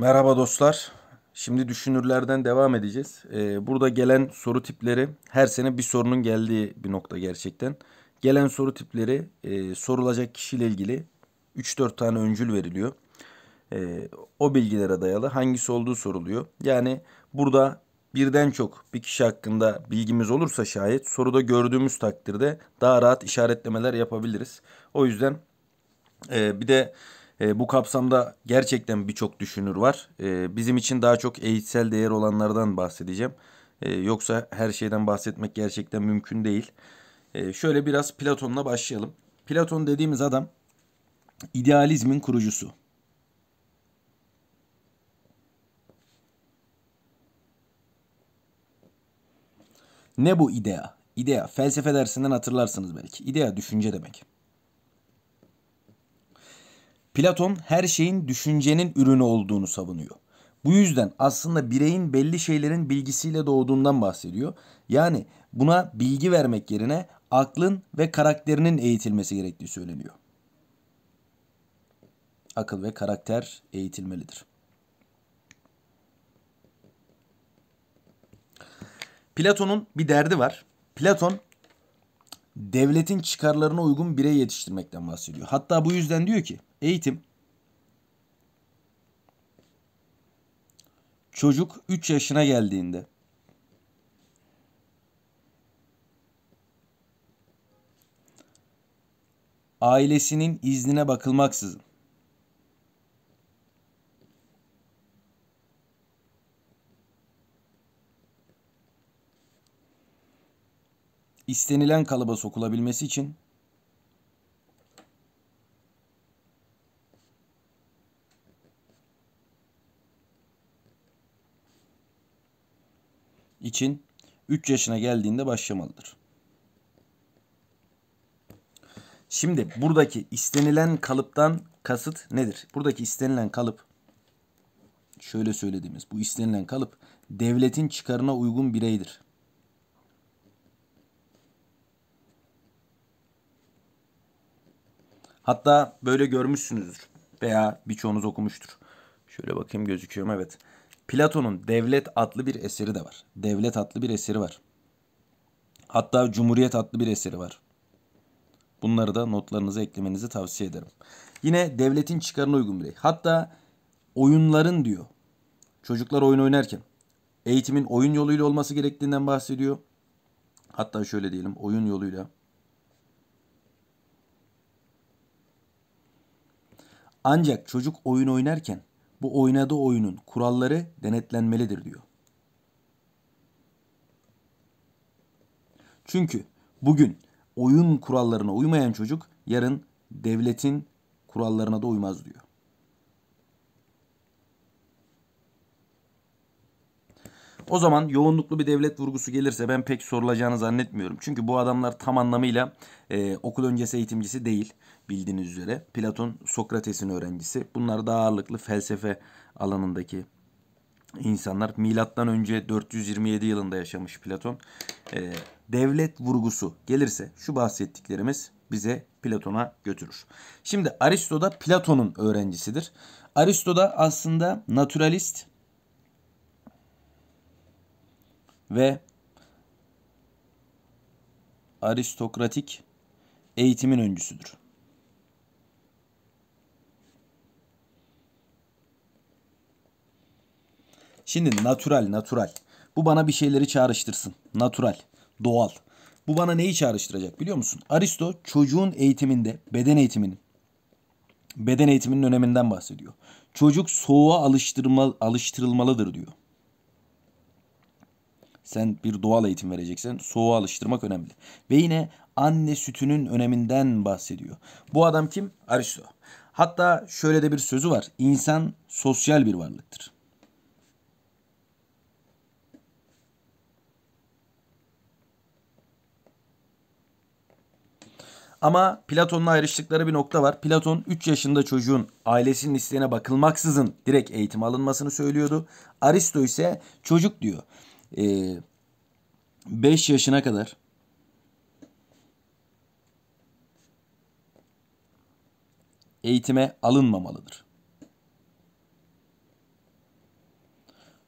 Merhaba dostlar. Şimdi düşünürlerden devam edeceğiz. Ee, burada gelen soru tipleri her sene bir sorunun geldiği bir nokta gerçekten. Gelen soru tipleri e, sorulacak kişiyle ilgili 3-4 tane öncül veriliyor. E, o bilgilere dayalı hangisi olduğu soruluyor. Yani burada birden çok bir kişi hakkında bilgimiz olursa şayet soruda gördüğümüz takdirde daha rahat işaretlemeler yapabiliriz. O yüzden e, bir de e, bu kapsamda gerçekten birçok düşünür var. E, bizim için daha çok eğitsel değer olanlardan bahsedeceğim. E, yoksa her şeyden bahsetmek gerçekten mümkün değil. E, şöyle biraz Platon'la başlayalım. Platon dediğimiz adam idealizmin kurucusu. Ne bu idea? İdea felsefe dersinden hatırlarsınız belki. İdea düşünce demek. Platon her şeyin düşüncenin ürünü olduğunu savunuyor. Bu yüzden aslında bireyin belli şeylerin bilgisiyle doğduğundan bahsediyor. Yani buna bilgi vermek yerine aklın ve karakterinin eğitilmesi gerektiği söyleniyor. Akıl ve karakter eğitilmelidir. Platon'un bir derdi var. Platon devletin çıkarlarına uygun birey yetiştirmekten bahsediyor. Hatta bu yüzden diyor ki Eğitim çocuk 3 yaşına geldiğinde ailesinin iznine bakılmaksızın istenilen kalıba sokulabilmesi için için 3 yaşına geldiğinde başlamalıdır. Şimdi buradaki istenilen kalıptan kasıt nedir? Buradaki istenilen kalıp şöyle söylediğimiz bu istenilen kalıp devletin çıkarına uygun bireydir. Hatta böyle görmüşsünüzdür veya birçoğunuz okumuştur. Şöyle bakayım gözüküyor mu? Evet. Platon'un Devlet adlı bir eseri de var. Devlet adlı bir eseri var. Hatta Cumhuriyet adlı bir eseri var. Bunları da notlarınıza eklemenizi tavsiye ederim. Yine devletin çıkarına uygun birey. Hatta oyunların diyor. Çocuklar oyun oynarken eğitimin oyun yoluyla olması gerektiğinden bahsediyor. Hatta şöyle diyelim oyun yoluyla. Ancak çocuk oyun oynarken bu oynadığı oyunun kuralları denetlenmelidir diyor. Çünkü bugün oyun kurallarına uymayan çocuk yarın devletin kurallarına da uymaz diyor. O zaman yoğunluklu bir devlet vurgusu gelirse ben pek sorulacağını zannetmiyorum. Çünkü bu adamlar tam anlamıyla e, okul öncesi eğitimcisi değil bildiğiniz üzere. Platon Sokrates'in öğrencisi. Bunlar daha ağırlıklı felsefe alanındaki insanlar. Milattan önce 427 yılında yaşamış Platon. E, devlet vurgusu gelirse şu bahsettiklerimiz bize Platon'a götürür. Şimdi Aristo da Platon'un öğrencisidir. Aristo da aslında naturalist ve aristokratik eğitimin öncüsüdür. Şimdi natural, natural. Bu bana bir şeyleri çağrıştırsın. Natural, doğal. Bu bana neyi çağrıştıracak biliyor musun? Aristo çocuğun eğitiminde, beden eğitiminin, beden eğitiminin öneminden bahsediyor. Çocuk soğuğa alıştırma, alıştırılmalıdır diyor. Sen bir doğal eğitim vereceksen soğuğa alıştırmak önemli. Ve yine anne sütünün öneminden bahsediyor. Bu adam kim? Aristo. Hatta şöyle de bir sözü var. İnsan sosyal bir varlıktır. Ama Platon'la ayrıştıkları bir nokta var. Platon 3 yaşında çocuğun ailesinin isteğine bakılmaksızın direkt eğitim alınmasını söylüyordu. Aristo ise çocuk diyor. 5 ee, yaşına kadar eğitime alınmamalıdır.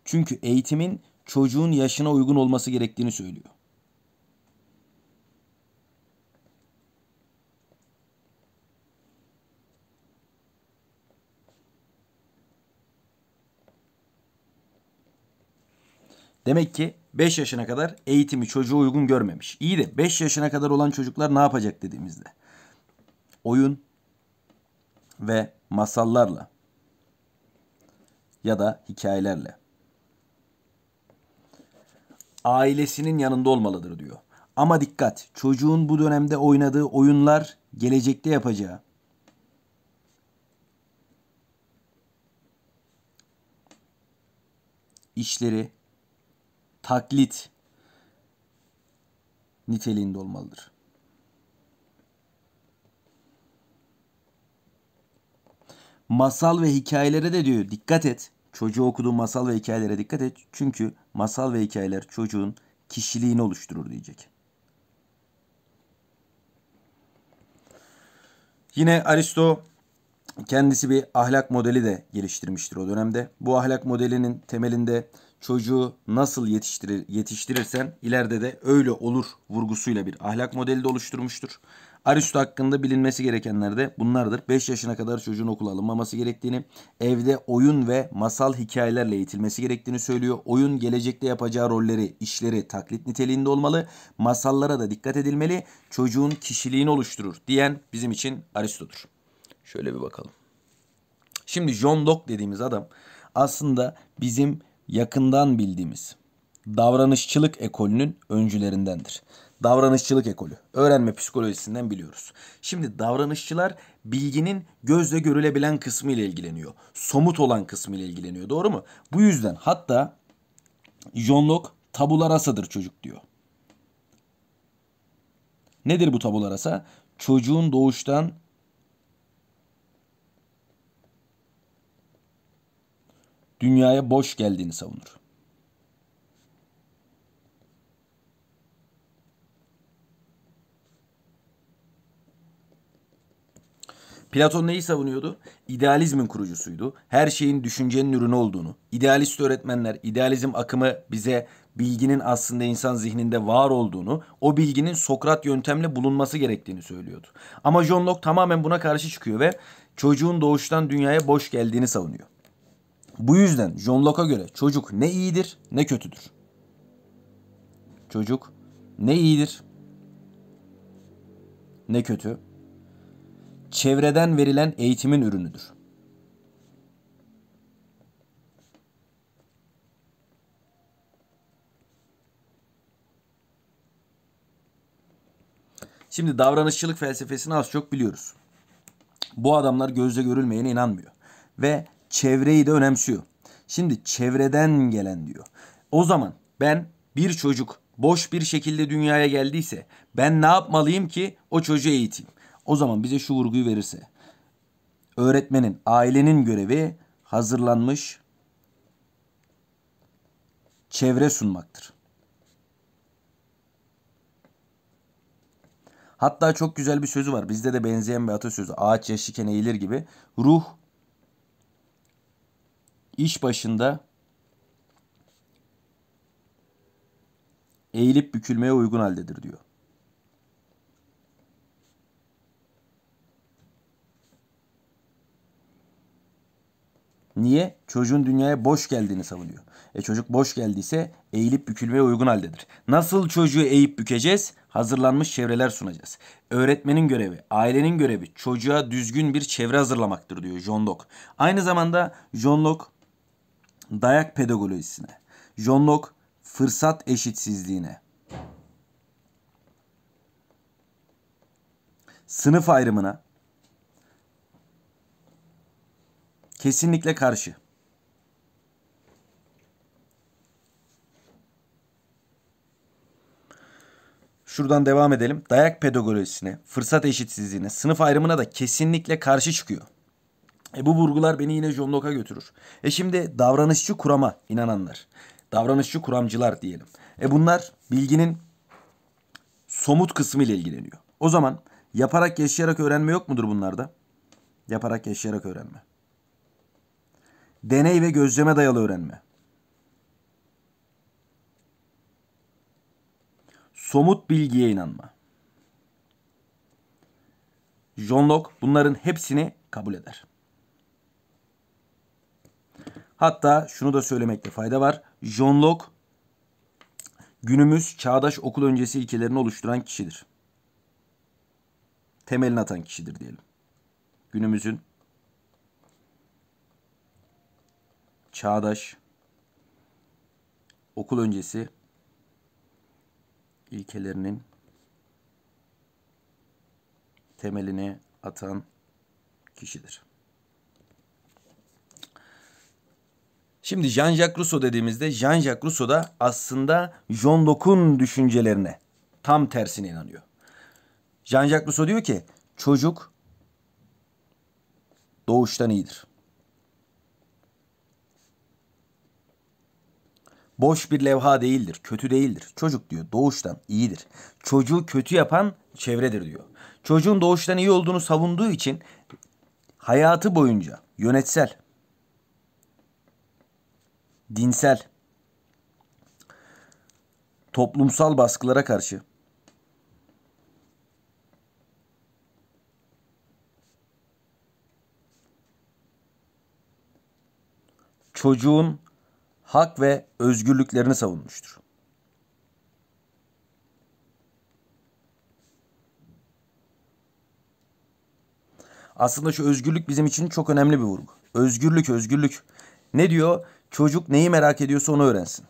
Çünkü eğitimin çocuğun yaşına uygun olması gerektiğini söylüyor. Demek ki 5 yaşına kadar eğitimi çocuğu uygun görmemiş. İyi de 5 yaşına kadar olan çocuklar ne yapacak dediğimizde oyun ve masallarla ya da hikayelerle ailesinin yanında olmalıdır diyor. Ama dikkat çocuğun bu dönemde oynadığı oyunlar gelecekte yapacağı işleri taklit niteliğinde olmalıdır. Masal ve hikayelere de diyor dikkat et. Çocuğu okuduğu masal ve hikayelere dikkat et. Çünkü masal ve hikayeler çocuğun kişiliğini oluşturur diyecek. Yine Aristo kendisi bir ahlak modeli de geliştirmiştir o dönemde. Bu ahlak modelinin temelinde çocuğu nasıl yetiştirir, yetiştirirsen ileride de öyle olur vurgusuyla bir ahlak modeli de oluşturmuştur. Aristo hakkında bilinmesi gerekenler de bunlardır. 5 yaşına kadar çocuğun okula alınmaması gerektiğini, evde oyun ve masal hikayelerle eğitilmesi gerektiğini söylüyor. Oyun gelecekte yapacağı rolleri, işleri taklit niteliğinde olmalı. Masallara da dikkat edilmeli. Çocuğun kişiliğini oluşturur diyen bizim için Aristo'dur. Şöyle bir bakalım. Şimdi John Locke dediğimiz adam aslında bizim yakından bildiğimiz davranışçılık ekolünün öncülerindendir. Davranışçılık ekolü. Öğrenme psikolojisinden biliyoruz. Şimdi davranışçılar bilginin gözle görülebilen kısmı ile ilgileniyor. Somut olan kısmı ile ilgileniyor. Doğru mu? Bu yüzden hatta John Locke tabula rasadır çocuk diyor. Nedir bu tabula rasa? Çocuğun doğuştan dünyaya boş geldiğini savunur. Platon neyi savunuyordu? İdealizmin kurucusuydu. Her şeyin düşüncenin ürünü olduğunu, idealist öğretmenler, idealizm akımı bize bilginin aslında insan zihninde var olduğunu, o bilginin Sokrat yöntemle bulunması gerektiğini söylüyordu. Ama John Locke tamamen buna karşı çıkıyor ve çocuğun doğuştan dünyaya boş geldiğini savunuyor. Bu yüzden John Locke'a göre çocuk ne iyidir ne kötüdür. Çocuk ne iyidir ne kötü. Çevreden verilen eğitimin ürünüdür. Şimdi davranışçılık felsefesini az çok biliyoruz. Bu adamlar gözle görülmeyene inanmıyor. Ve çevreyi de önemsiyor. Şimdi çevreden gelen diyor. O zaman ben bir çocuk boş bir şekilde dünyaya geldiyse ben ne yapmalıyım ki o çocuğu eğiteyim? O zaman bize şu vurguyu verirse öğretmenin, ailenin görevi hazırlanmış çevre sunmaktır. Hatta çok güzel bir sözü var. Bizde de benzeyen bir atasözü. Ağaç yaşlıken eğilir gibi. Ruh iş başında eğilip bükülmeye uygun haldedir diyor. Niye? Çocuğun dünyaya boş geldiğini savunuyor. E çocuk boş geldiyse eğilip bükülmeye uygun haldedir. Nasıl çocuğu eğip bükeceğiz? Hazırlanmış çevreler sunacağız. Öğretmenin görevi, ailenin görevi çocuğa düzgün bir çevre hazırlamaktır diyor John Locke. Aynı zamanda John Locke dayak pedagojisine, John Locke fırsat eşitsizliğine, sınıf ayrımına kesinlikle karşı. Şuradan devam edelim. Dayak pedagojisine, fırsat eşitsizliğine, sınıf ayrımına da kesinlikle karşı çıkıyor. E bu vurgular beni yine John Locke'a götürür. E şimdi davranışçı kurama inananlar. Davranışçı kuramcılar diyelim. E bunlar bilginin somut kısmı ile ilgileniyor. O zaman yaparak yaşayarak öğrenme yok mudur bunlarda? Yaparak yaşayarak öğrenme. Deney ve gözleme dayalı öğrenme. Somut bilgiye inanma. John Locke bunların hepsini kabul eder. Hatta şunu da söylemekte fayda var. John Locke günümüz çağdaş okul öncesi ilkelerini oluşturan kişidir. Temelini atan kişidir diyelim. Günümüzün çağdaş okul öncesi ilkelerinin temelini atan kişidir. Şimdi Jean-Jacques Rousseau dediğimizde Jean-Jacques Rousseau da aslında John Locke'un düşüncelerine tam tersine inanıyor. Jean-Jacques Rousseau diyor ki çocuk doğuştan iyidir. Boş bir levha değildir, kötü değildir. Çocuk diyor doğuştan iyidir. Çocuğu kötü yapan çevredir diyor. Çocuğun doğuştan iyi olduğunu savunduğu için hayatı boyunca yönetsel, dinsel, toplumsal baskılara karşı çocuğun hak ve özgürlüklerini savunmuştur. Aslında şu özgürlük bizim için çok önemli bir vurgu. Özgürlük, özgürlük. Ne diyor? Çocuk neyi merak ediyorsa onu öğrensin.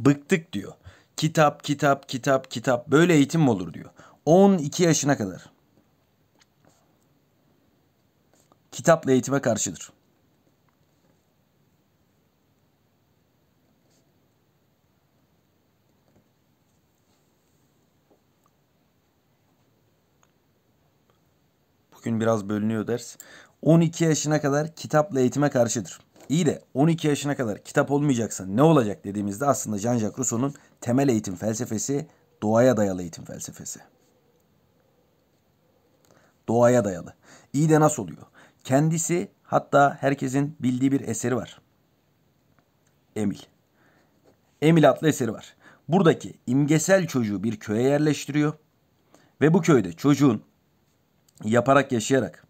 Bıktık diyor. Kitap, kitap, kitap, kitap. Böyle eğitim mi olur diyor. 12 yaşına kadar. Kitapla eğitime karşıdır. Bugün biraz bölünüyor ders. 12 yaşına kadar kitapla eğitime karşıdır. İyi de 12 yaşına kadar kitap olmayacaksa ne olacak dediğimizde aslında Jean-Jacques Rousseau'nun temel eğitim felsefesi doğaya dayalı eğitim felsefesi. Doğaya dayalı. İyi de nasıl oluyor? Kendisi hatta herkesin bildiği bir eseri var. Emil. Emil adlı eseri var. Buradaki imgesel çocuğu bir köye yerleştiriyor ve bu köyde çocuğun yaparak yaşayarak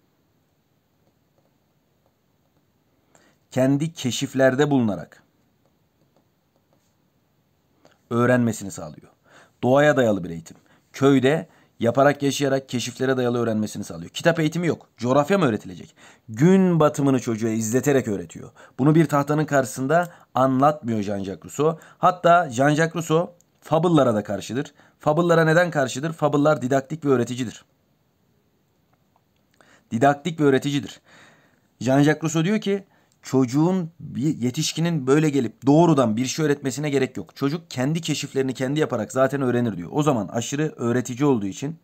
kendi keşiflerde bulunarak öğrenmesini sağlıyor. Doğaya dayalı bir eğitim. Köyde yaparak yaşayarak keşiflere dayalı öğrenmesini sağlıyor. Kitap eğitimi yok. Coğrafya mı öğretilecek? Gün batımını çocuğa izleterek öğretiyor. Bunu bir tahtanın karşısında anlatmıyor Jean-Jacques Rousseau. Hatta Jean-Jacques Rousseau fabıllara da karşıdır. Fabıllara neden karşıdır? Fabıllar didaktik ve öğreticidir didaktik ve öğreticidir. Jean-Jacques Rousseau diyor ki çocuğun yetişkinin böyle gelip doğrudan bir şey öğretmesine gerek yok. Çocuk kendi keşiflerini kendi yaparak zaten öğrenir diyor. O zaman aşırı öğretici olduğu için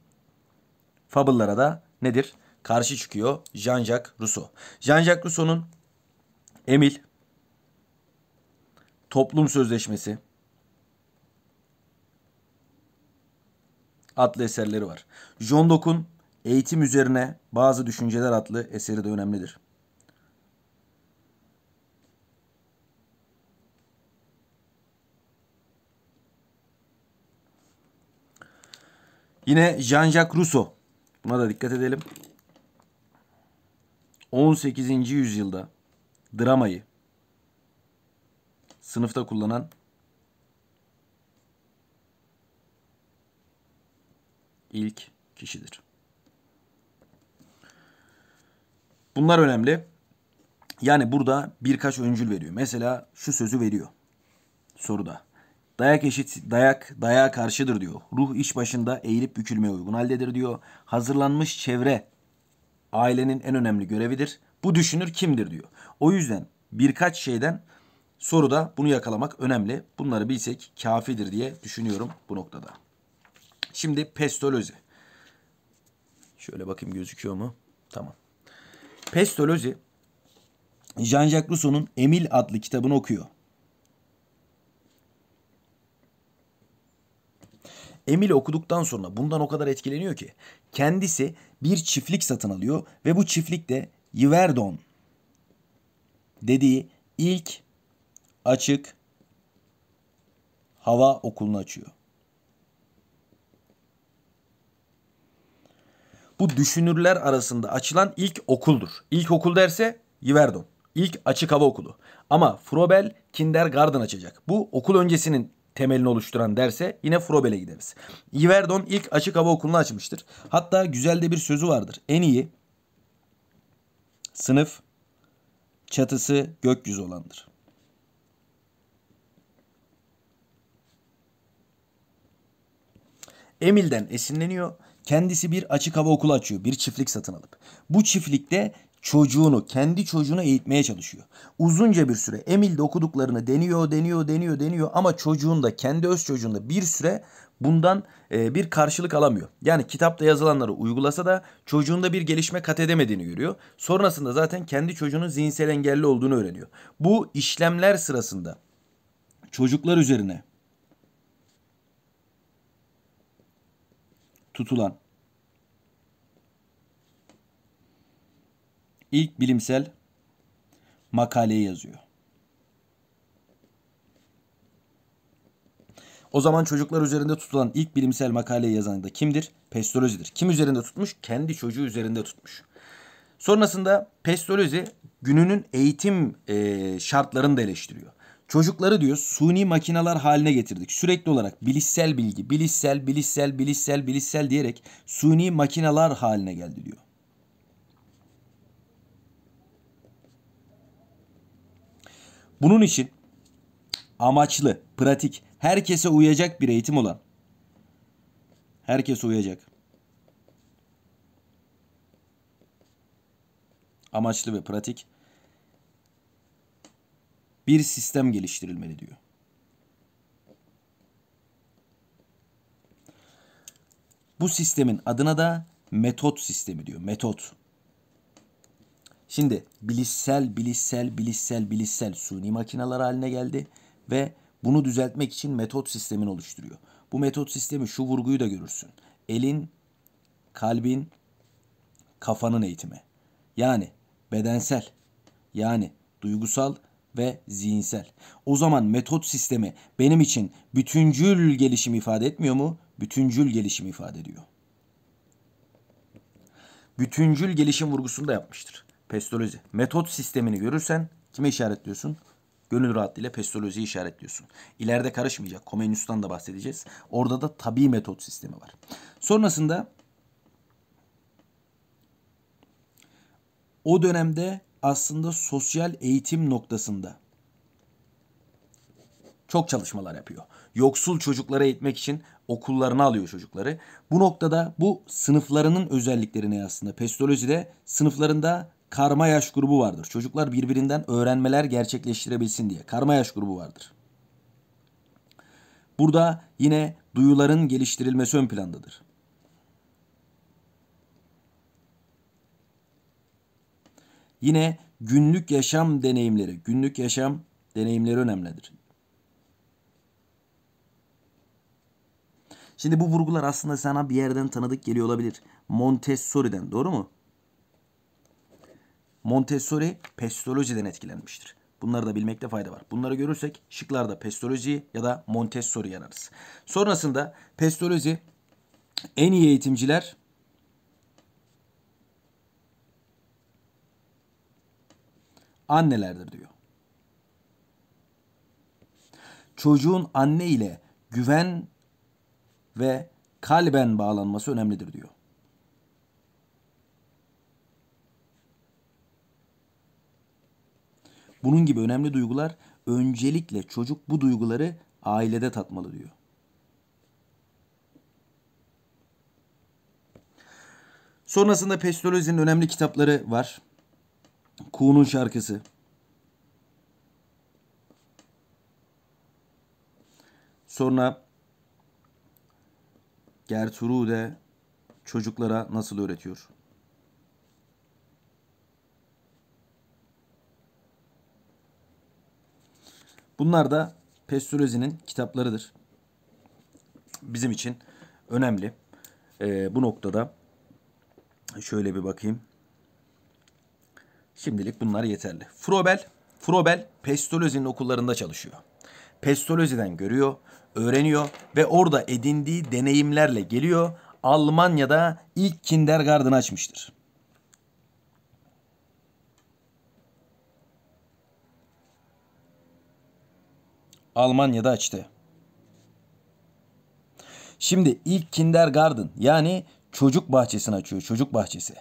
fabıllara da nedir? Karşı çıkıyor Jean-Jacques Rousseau. Jean-Jacques Rousseau'nun Emil, Toplum Sözleşmesi adlı eserleri var. John Locke'un Eğitim üzerine bazı düşünceler adlı eseri de önemlidir. Yine Jean-Jacques Rousseau. Buna da dikkat edelim. 18. yüzyılda dramayı sınıfta kullanan ilk kişidir. Bunlar önemli. Yani burada birkaç öncül veriyor. Mesela şu sözü veriyor. Soruda. Dayak eşit dayak daya karşıdır diyor. Ruh iş başında eğilip bükülmeye uygun haldedir diyor. Hazırlanmış çevre ailenin en önemli görevidir. Bu düşünür kimdir diyor. O yüzden birkaç şeyden soruda bunu yakalamak önemli. Bunları bilsek kafidir diye düşünüyorum bu noktada. Şimdi pestoloji. Şöyle bakayım gözüküyor mu? Tamam. Pestolozi Jean-Jacques Rousseau'nun Emil adlı kitabını okuyor. Emil okuduktan sonra bundan o kadar etkileniyor ki kendisi bir çiftlik satın alıyor ve bu çiftlik de Yverdon dediği ilk açık hava okulunu açıyor. bu düşünürler arasında açılan ilk okuldur. İlk okul derse Yverdon. İlk açık hava okulu. Ama Frobel kindergarten açacak. Bu okul öncesinin temelini oluşturan derse yine Frobel'e gideriz. Yverdon ilk açık hava okulunu açmıştır. Hatta güzel de bir sözü vardır. En iyi sınıf çatısı gökyüzü olandır. Emil'den esinleniyor Kendisi bir açık hava okulu açıyor. Bir çiftlik satın alıp. Bu çiftlikte çocuğunu, kendi çocuğunu eğitmeye çalışıyor. Uzunca bir süre Emil'de okuduklarını deniyor, deniyor, deniyor, deniyor ama çocuğunda, kendi öz çocuğunda bir süre bundan e, bir karşılık alamıyor. Yani kitapta yazılanları uygulasa da çocuğunda bir gelişme kat edemediğini görüyor. Sonrasında zaten kendi çocuğunun zihinsel engelli olduğunu öğreniyor. Bu işlemler sırasında çocuklar üzerine tutulan ilk bilimsel makaleyi yazıyor. O zaman çocuklar üzerinde tutulan ilk bilimsel makaleyi yazan da kimdir? Pestolojidir. Kim üzerinde tutmuş? Kendi çocuğu üzerinde tutmuş. Sonrasında pestoloji gününün eğitim e, şartlarını da eleştiriyor. Çocukları diyor suni makineler haline getirdik. Sürekli olarak bilişsel bilgi, bilişsel, bilişsel, bilişsel, bilişsel diyerek suni makineler haline geldi diyor. Bunun için amaçlı, pratik, herkese uyacak bir eğitim olan herkese uyacak amaçlı ve pratik bir sistem geliştirilmeli diyor. Bu sistemin adına da metot sistemi diyor. Metot. Şimdi bilişsel, bilişsel, bilişsel, bilişsel suni makineler haline geldi ve bunu düzeltmek için metot sistemini oluşturuyor. Bu metot sistemi şu vurguyu da görürsün. Elin, kalbin, kafanın eğitimi. Yani bedensel, yani duygusal ve zihinsel. O zaman metot sistemi benim için bütüncül gelişim ifade etmiyor mu? Bütüncül gelişim ifade ediyor. Bütüncül gelişim vurgusunu da yapmıştır. Pestoloji. Metot sistemini görürsen kime işaretliyorsun? Gönül rahatlığıyla pestolojiyi işaretliyorsun. İleride karışmayacak. Komenius'tan da bahsedeceğiz. Orada da tabi metot sistemi var. Sonrasında o dönemde aslında sosyal eğitim noktasında çok çalışmalar yapıyor. Yoksul çocuklara eğitmek için okullarına alıyor çocukları. Bu noktada bu sınıflarının özelliklerine aslında pestolojide sınıflarında karma yaş grubu vardır. Çocuklar birbirinden öğrenmeler gerçekleştirebilsin diye karma yaş grubu vardır. Burada yine duyuların geliştirilmesi ön plandadır. Yine günlük yaşam deneyimleri, günlük yaşam deneyimleri önemlidir. Şimdi bu vurgular aslında sana bir yerden tanıdık geliyor olabilir. Montessori'den doğru mu? Montessori pestolojiden etkilenmiştir. Bunları da bilmekte fayda var. Bunları görürsek şıklarda pestoloji ya da Montessori yanarız. Sonrasında pestoloji en iyi eğitimciler annelerdir diyor. Çocuğun anne ile güven ve kalben bağlanması önemlidir diyor. Bunun gibi önemli duygular öncelikle çocuk bu duyguları ailede tatmalı diyor. Sonrasında Pestalozzi'nin önemli kitapları var. Kuğu'nun şarkısı. Sonra Gertrude çocuklara nasıl öğretiyor? Bunlar da Pestüröz'ün kitaplarıdır. Bizim için önemli. Ee, bu noktada şöyle bir bakayım. Şimdilik bunlar yeterli. Frobel, Frobel Pestalozzi'nin okullarında çalışıyor. Pestalozzi'den görüyor, öğreniyor ve orada edindiği deneyimlerle geliyor. Almanya'da ilk kindergarten açmıştır. Almanya'da açtı. Şimdi ilk kindergarten yani çocuk bahçesini açıyor, çocuk bahçesi.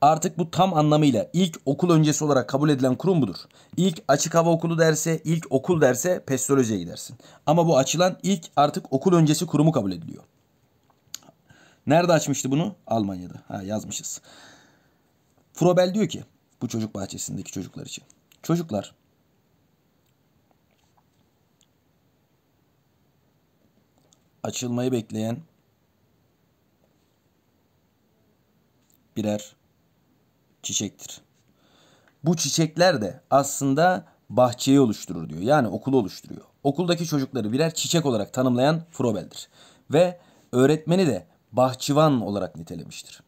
Artık bu tam anlamıyla ilk okul öncesi olarak kabul edilen kurum budur. İlk açık hava okulu derse, ilk okul derse pestolojiye gidersin. Ama bu açılan ilk artık okul öncesi kurumu kabul ediliyor. Nerede açmıştı bunu? Almanya'da. Ha yazmışız. Frobel diyor ki bu çocuk bahçesindeki çocuklar için. Çocuklar açılmayı bekleyen birer çiçektir. Bu çiçekler de aslında bahçeyi oluşturur diyor. Yani okulu oluşturuyor. Okuldaki çocukları birer çiçek olarak tanımlayan Frobel'dir Ve öğretmeni de bahçıvan olarak nitelemiştir.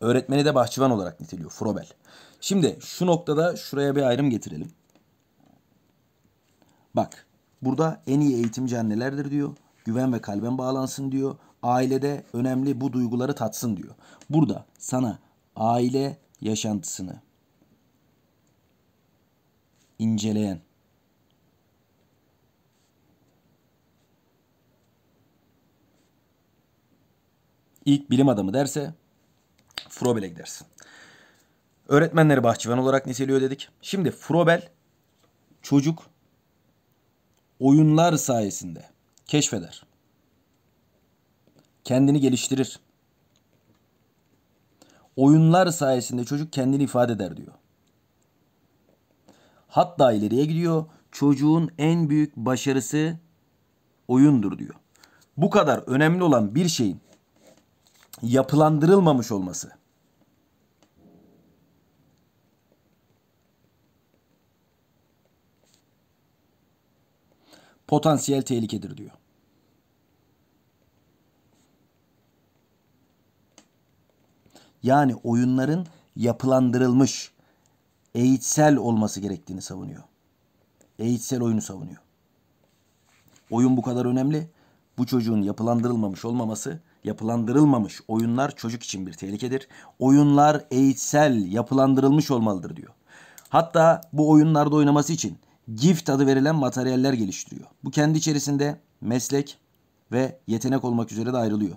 Öğretmeni de bahçıvan olarak niteliyor Frobel. Şimdi şu noktada şuraya bir ayrım getirelim. Bak burada en iyi eğitimci annelerdir diyor. Güven ve kalben bağlansın diyor. Ailede önemli bu duyguları tatsın diyor. Burada sana aile yaşantısını inceleyen ilk bilim adamı derse Frobel'e gidersin. Öğretmenleri bahçıvan olarak niteliyor dedik. Şimdi Frobel çocuk oyunlar sayesinde keşfeder. Kendini geliştirir. Oyunlar sayesinde çocuk kendini ifade eder diyor. Hatta ileriye gidiyor. Çocuğun en büyük başarısı oyundur diyor. Bu kadar önemli olan bir şeyin yapılandırılmamış olması. Potansiyel tehlikedir diyor. yani oyunların yapılandırılmış, eğitsel olması gerektiğini savunuyor. Eğitsel oyunu savunuyor. Oyun bu kadar önemli. Bu çocuğun yapılandırılmamış olmaması, yapılandırılmamış oyunlar çocuk için bir tehlikedir. Oyunlar eğitsel, yapılandırılmış olmalıdır diyor. Hatta bu oyunlarda oynaması için gift adı verilen materyaller geliştiriyor. Bu kendi içerisinde meslek ve yetenek olmak üzere de ayrılıyor.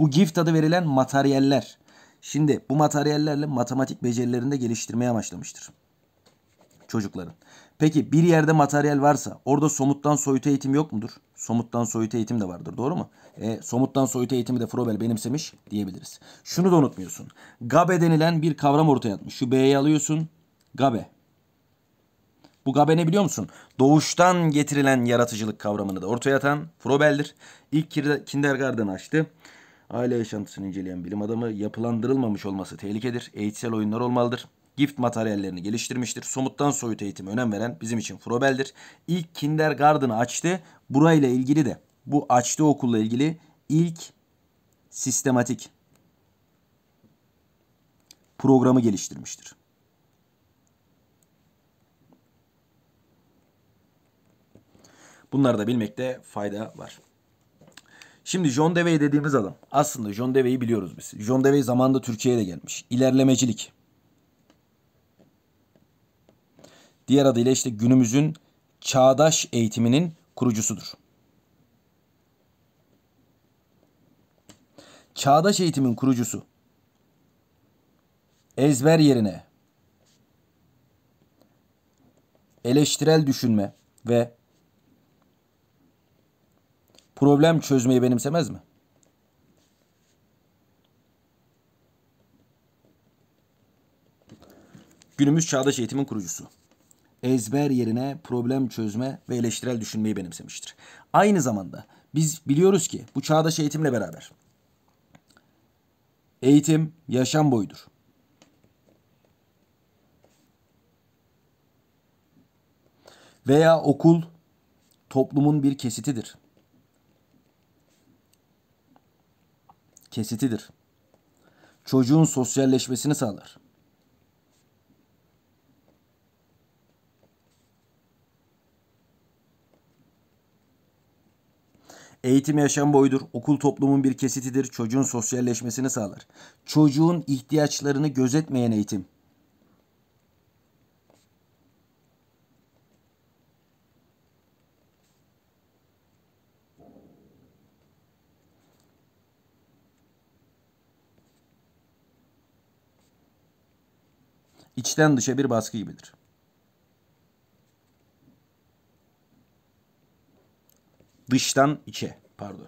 Bu gift adı verilen materyaller. Şimdi bu materyallerle matematik becerilerini de geliştirmeye başlamıştır çocukların. Peki bir yerde materyal varsa orada somuttan soyut eğitim yok mudur? Somuttan soyut eğitim de vardır doğru mu? E, somuttan soyut eğitimi de Frobel benimsemiş diyebiliriz. Şunu da unutmuyorsun. Gabe denilen bir kavram ortaya atmış. Şu B'yi alıyorsun. Gabe. Bu Gabe ne biliyor musun? Doğuştan getirilen yaratıcılık kavramını da ortaya atan Frobel'dir. İlk kindergarten açtı. Aile yaşantısını inceleyen bilim adamı yapılandırılmamış olması tehlikedir. Eğitsel oyunlar olmalıdır. Gift materyallerini geliştirmiştir. Somuttan soyut eğitimi önem veren bizim için Frobel'dir. İlk kindergarten'ı açtı. Burayla ilgili de bu açtığı okulla ilgili ilk sistematik programı geliştirmiştir. Bunları da bilmekte fayda var. Şimdi John Dewey dediğimiz adam. Aslında John Dewey'i biliyoruz biz. John Dewey zamanında Türkiye'ye de gelmiş. İlerlemecilik. Diğer adıyla işte günümüzün çağdaş eğitiminin kurucusudur. Çağdaş eğitimin kurucusu. Ezber yerine eleştirel düşünme ve problem çözmeyi benimsemez mi? Günümüz çağdaş eğitimin kurucusu. Ezber yerine problem çözme ve eleştirel düşünmeyi benimsemiştir. Aynı zamanda biz biliyoruz ki bu çağdaş eğitimle beraber eğitim yaşam boyudur. Veya okul toplumun bir kesitidir. kesitidir. Çocuğun sosyalleşmesini sağlar. Eğitim yaşam boyudur. Okul toplumun bir kesitidir. Çocuğun sosyalleşmesini sağlar. Çocuğun ihtiyaçlarını gözetmeyen eğitim içten dışa bir baskı gibidir. Dıştan içe, pardon.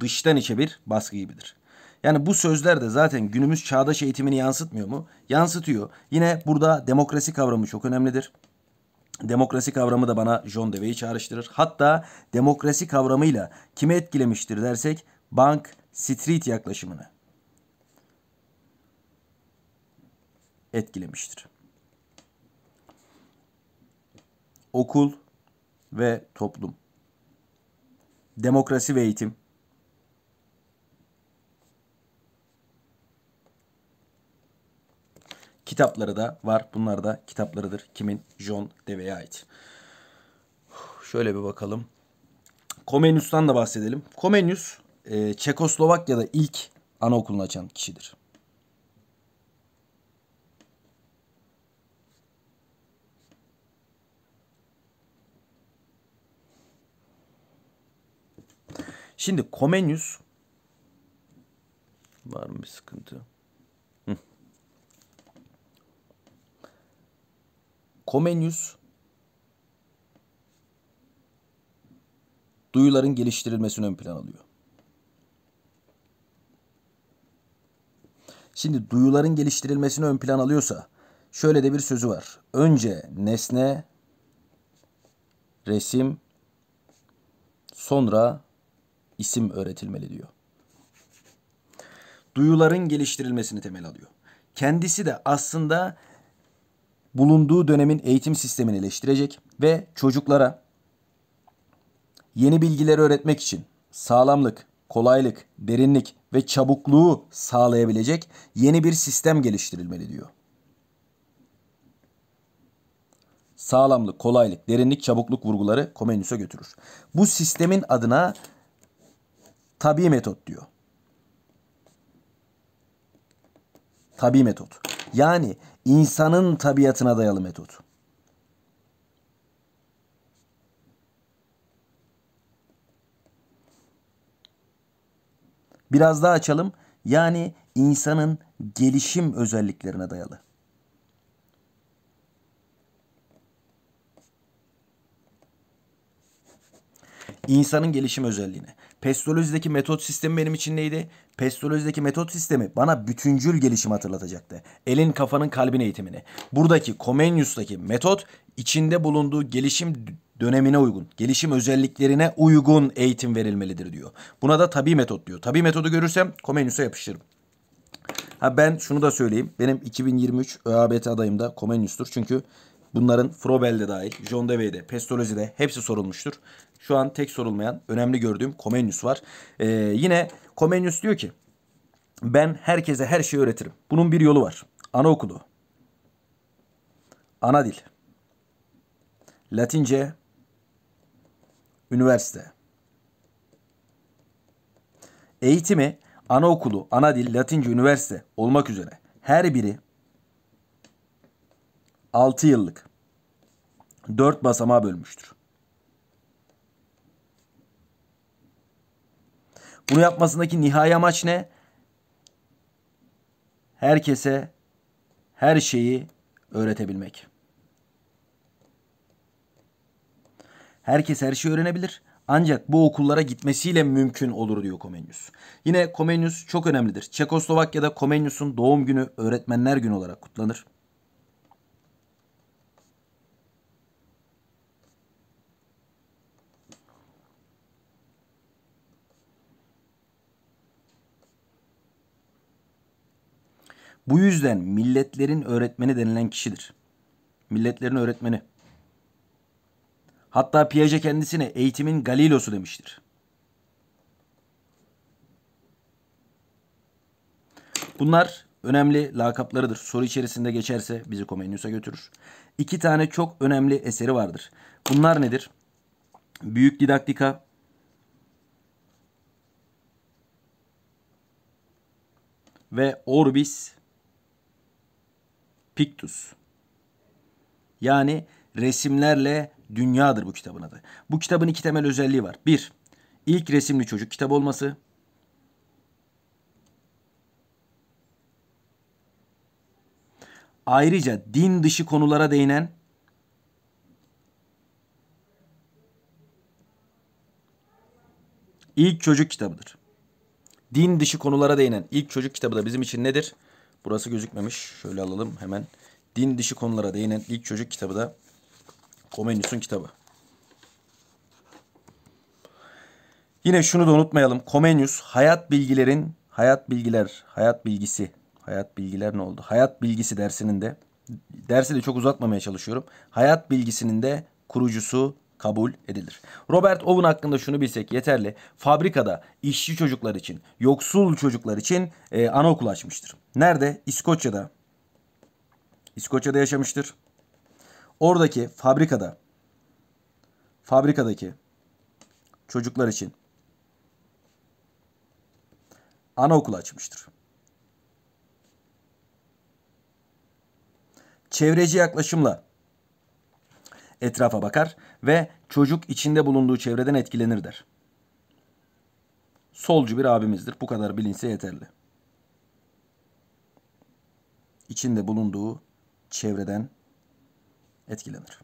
Dıştan içe bir baskı gibidir. Yani bu sözler de zaten günümüz çağdaş eğitimini yansıtmıyor mu? Yansıtıyor. Yine burada demokrasi kavramı çok önemlidir. Demokrasi kavramı da bana John Dewey'i çağrıştırır. Hatta demokrasi kavramıyla kimi etkilemiştir dersek Bank Street yaklaşımını. etkilemiştir. Okul ve toplum. Demokrasi ve eğitim. Kitapları da var. Bunlar da kitaplarıdır. Kimin? John Dewey'e ait. Şöyle bir bakalım. Komenius'tan da bahsedelim. Komenius e, Çekoslovakya'da ilk anaokulunu açan kişidir. Şimdi Komenius var mı bir sıkıntı? Hı. Komenius duyuların geliştirilmesini ön plan alıyor. Şimdi duyuların geliştirilmesini ön plan alıyorsa şöyle de bir sözü var. Önce nesne, resim, sonra isim öğretilmeli diyor. Duyuların geliştirilmesini temel alıyor. Kendisi de aslında bulunduğu dönemin eğitim sistemini eleştirecek ve çocuklara yeni bilgileri öğretmek için sağlamlık, kolaylık, derinlik ve çabukluğu sağlayabilecek yeni bir sistem geliştirilmeli diyor. Sağlamlık, kolaylık, derinlik, çabukluk vurguları Komenius'a götürür. Bu sistemin adına Tabi metot diyor. Tabi metot. Yani insanın tabiatına dayalı metot. Biraz daha açalım. Yani insanın gelişim özelliklerine dayalı. İnsanın gelişim özelliğine. Pestolojideki metot sistemi benim için neydi? Pestolojideki metot sistemi bana bütüncül gelişim hatırlatacaktı. Elin kafanın kalbin eğitimini. Buradaki Comenius'taki metot içinde bulunduğu gelişim dönemine uygun, gelişim özelliklerine uygun eğitim verilmelidir diyor. Buna da tabi metot diyor. Tabi metodu görürsem Comenius'a yapıştırırım. Ha ben şunu da söyleyeyim. Benim 2023 ÖABT adayım da Comenius'tur. Çünkü bunların Frobel'de dahil, John Dewey'de, Pestolozide hepsi sorulmuştur. Şu an tek sorulmayan önemli gördüğüm Comenius var. Ee, yine Comenius diyor ki ben herkese her şeyi öğretirim. Bunun bir yolu var. Anaokulu, ana dil, Latince, üniversite. Eğitimi anaokulu, ana dil, Latince, üniversite olmak üzere her biri 6 yıllık 4 basamağa bölmüştür. Bunu yapmasındaki nihai amaç ne? Herkese her şeyi öğretebilmek. Herkes her şeyi öğrenebilir. Ancak bu okullara gitmesiyle mümkün olur diyor Komenius. Yine Komenius çok önemlidir. Çekoslovakya'da Komenius'un doğum günü öğretmenler günü olarak kutlanır. Bu yüzden milletlerin öğretmeni denilen kişidir. Milletlerin öğretmeni. Hatta Piaget kendisine eğitimin Galilosu demiştir. Bunlar önemli lakaplarıdır. Soru içerisinde geçerse bizi Comenius'a götürür. İki tane çok önemli eseri vardır. Bunlar nedir? Büyük Didaktika ve Orbis Pictus. Yani resimlerle dünyadır bu kitabın adı. Bu kitabın iki temel özelliği var. Bir, ilk resimli çocuk kitabı olması. Ayrıca din dışı konulara değinen ilk çocuk kitabıdır. Din dışı konulara değinen ilk çocuk kitabı da bizim için nedir? Burası gözükmemiş. Şöyle alalım hemen. Din dışı konulara değinen ilk çocuk kitabı da Komenius'un kitabı. Yine şunu da unutmayalım. Komenius hayat bilgilerin hayat bilgiler, hayat bilgisi, hayat bilgiler ne oldu? Hayat bilgisi dersinin de dersi de çok uzatmamaya çalışıyorum. Hayat bilgisinin de kurucusu kabul edilir. Robert Owen hakkında şunu bilsek yeterli. Fabrikada işçi çocuklar için, yoksul çocuklar için e, anaokul açmıştır. Nerede? İskoçya'da. İskoçya'da yaşamıştır. Oradaki fabrikada fabrikadaki çocuklar için anaokul açmıştır. Çevreci yaklaşımla etrafa bakar ve çocuk içinde bulunduğu çevreden etkilenir der. Solcu bir abimizdir. Bu kadar bilinse yeterli. İçinde bulunduğu çevreden etkilenir.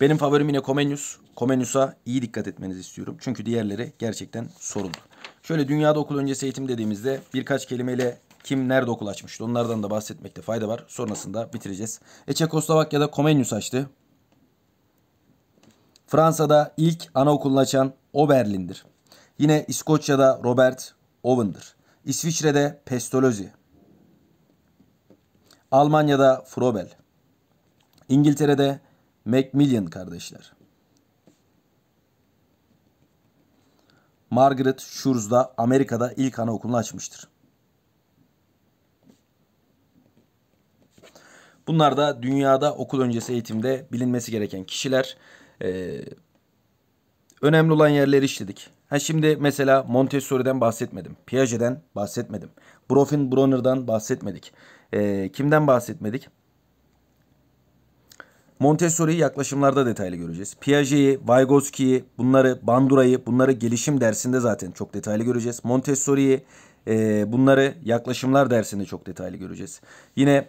Benim favorim yine Comenius. Comenius'a iyi dikkat etmenizi istiyorum. Çünkü diğerleri gerçekten sorunlu. Şöyle dünyada okul öncesi eğitim dediğimizde birkaç kelimeyle kim nerede okul açmıştı onlardan da bahsetmekte fayda var. Sonrasında bitireceğiz. E Çekoslovakya'da Comenius açtı. Fransa'da ilk anaokulunu açan Oberlin'dir. Yine İskoçya'da Robert Owen'dır. İsviçre'de Pestalozzi. Almanya'da Frobel. İngiltere'de Macmillan kardeşler. Margaret Schurz'da Amerika'da ilk anaokulunu açmıştır. Bunlar da dünyada okul öncesi eğitimde bilinmesi gereken kişiler. Ee, önemli olan yerleri işledik. Ha şimdi mesela Montessori'den bahsetmedim. Piaget'den bahsetmedim. Brofin Bronner'dan bahsetmedik. Ee, kimden bahsetmedik? Montessori'yi yaklaşımlarda detaylı göreceğiz. Piaget'i, Vygotsky'yi, bunları, Bandura'yı, bunları gelişim dersinde zaten çok detaylı göreceğiz. Montessori'yi, e, bunları yaklaşımlar dersinde çok detaylı göreceğiz. Yine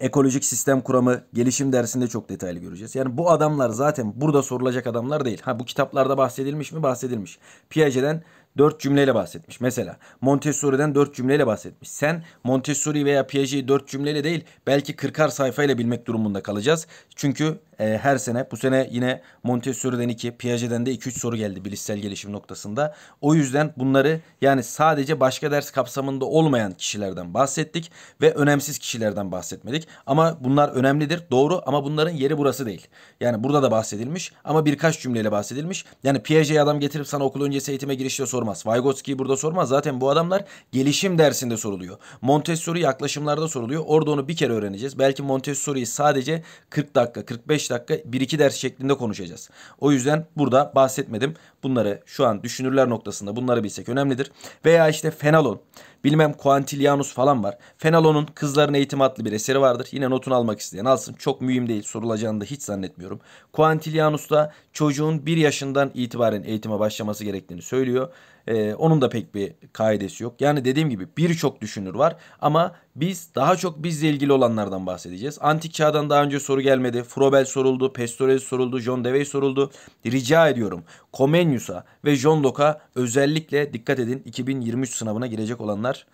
Ekolojik sistem kuramı gelişim dersinde çok detaylı göreceğiz. Yani bu adamlar zaten burada sorulacak adamlar değil. Ha bu kitaplarda bahsedilmiş mi? Bahsedilmiş. Piaget'den dört cümleyle bahsetmiş. Mesela Montessori'den dört cümleyle bahsetmiş. Sen Montessori veya Piaget'i dört cümleyle değil belki kırkar sayfayla bilmek durumunda kalacağız. Çünkü e, her sene bu sene yine Montessori'den iki Piaget'den de iki üç soru geldi bilişsel gelişim noktasında. O yüzden bunları yani sadece başka ders kapsamında olmayan kişilerden bahsettik ve önemsiz kişilerden bahsetmedik. Ama bunlar önemlidir doğru ama bunların yeri burası değil. Yani burada da bahsedilmiş ama birkaç cümleyle bahsedilmiş. Yani Piaget'i adam getirip sana okul öncesi eğitime girişte sormak sormaz. Vygotsky'yi burada sormaz. Zaten bu adamlar gelişim dersinde soruluyor. Montessori yaklaşımlarda soruluyor. Orada onu bir kere öğreneceğiz. Belki Montessori'yi sadece 40 dakika, 45 dakika 1-2 ders şeklinde konuşacağız. O yüzden burada bahsetmedim. Bunları şu an düşünürler noktasında bunları bilsek önemlidir. Veya işte Fenalon, bilmem Quantilianus falan var. Fenalon'un Kızların Eğitim adlı bir eseri vardır. Yine notunu almak isteyen alsın. Çok mühim değil sorulacağını da hiç zannetmiyorum. Quantilianus da çocuğun bir yaşından itibaren eğitime başlaması gerektiğini söylüyor. E, onun da pek bir kaidesi yok. Yani dediğim gibi birçok düşünür var ama biz daha çok bizle ilgili olanlardan bahsedeceğiz. Antik çağdan daha önce soru gelmedi. Frobel soruldu, Pestorez soruldu, John Dewey soruldu. Rica ediyorum Comenius'a ve John Locke'a özellikle dikkat edin 2023 sınavına girecek olanlar.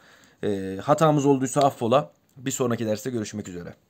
E, hatamız olduysa affola. Bir sonraki derste görüşmek üzere.